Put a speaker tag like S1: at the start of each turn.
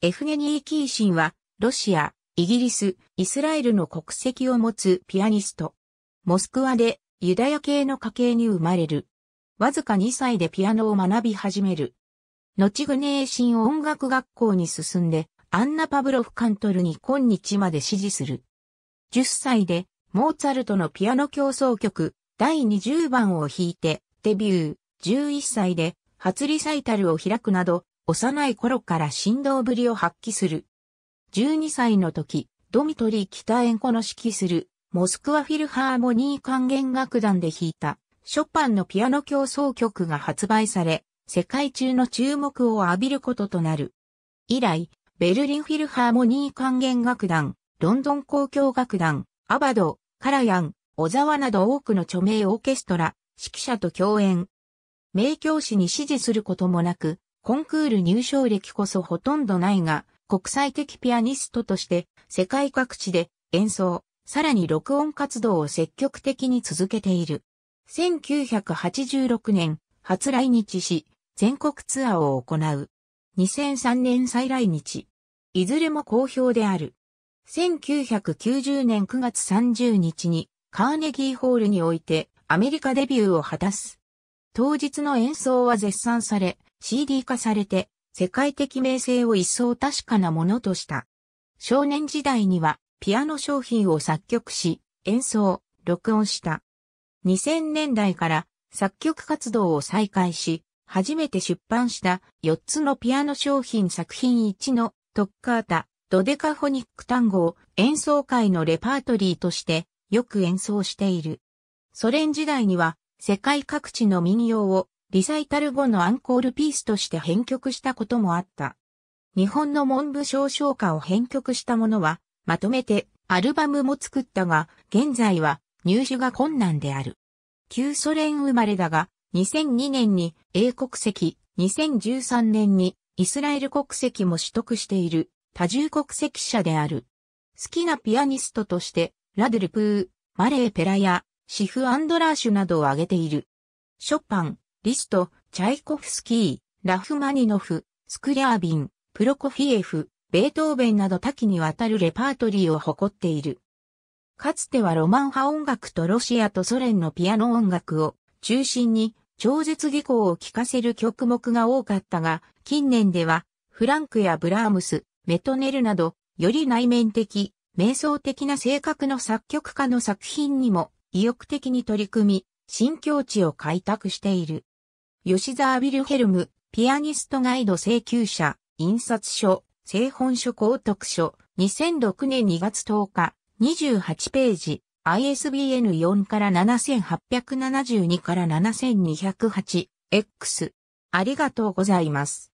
S1: エフゲニー・キーシンは、ロシア、イギリス、イスラエルの国籍を持つピアニスト。モスクワでユダヤ系の家系に生まれる。わずか2歳でピアノを学び始める。後グネーシン音楽学校に進んで、アンナ・パブロフカントルに今日まで支持する。10歳で、モーツァルトのピアノ競争曲、第20番を弾いて、デビュー、11歳で、初リサイタルを開くなど、幼い頃から振動ぶりを発揮する。12歳の時、ドミトリー・北園子の指揮する、モスクワフィルハーモニー管弦楽団で弾いた、ショパンのピアノ競争曲が発売され、世界中の注目を浴びることとなる。以来、ベルリンフィルハーモニー管弦楽団、ロンドン交響楽団、アバド、カラヤン、小沢など多くの著名オーケストラ、指揮者と共演。名教師に指示することもなく、コンクール入賞歴こそほとんどないが、国際的ピアニストとして世界各地で演奏、さらに録音活動を積極的に続けている。1986年、初来日し、全国ツアーを行う。2003年再来日。いずれも好評である。1990年9月30日にカーネギーホールにおいてアメリカデビューを果たす。当日の演奏は絶賛され、CD 化されて世界的名声を一層確かなものとした。少年時代にはピアノ商品を作曲し、演奏、録音した。2000年代から作曲活動を再開し、初めて出版した4つのピアノ商品作品1のトッカータ、ドデカフォニック単語を演奏会のレパートリーとしてよく演奏している。ソ連時代には世界各地の民謡をリサイタル後のアンコールピースとして編曲したこともあった。日本の文部省唱歌を編曲したものは、まとめてアルバムも作ったが、現在は入手が困難である。旧ソ連生まれだが、2002年に英国籍、2013年にイスラエル国籍も取得している多重国籍者である。好きなピアニストとして、ラドゥルプー、マレー・ペラやシフ・アンドラーシュなどを挙げている。ショパン、リスト、チャイコフスキー、ラフマニノフ、スクリャービン、プロコフィエフ、ベートーベンなど多岐にわたるレパートリーを誇っている。かつてはロマン派音楽とロシアとソ連のピアノ音楽を中心に超絶技巧を聴かせる曲目が多かったが、近年ではフランクやブラームス、メトネルなど、より内面的、瞑想的な性格の作曲家の作品にも意欲的に取り組み、新境地を開拓している。吉沢ビルヘルム、ピアニストガイド請求者、印刷書、製本書公読書、2006年2月10日、28ページ、ISBN 4から7872から 7208X。ありがとうございます。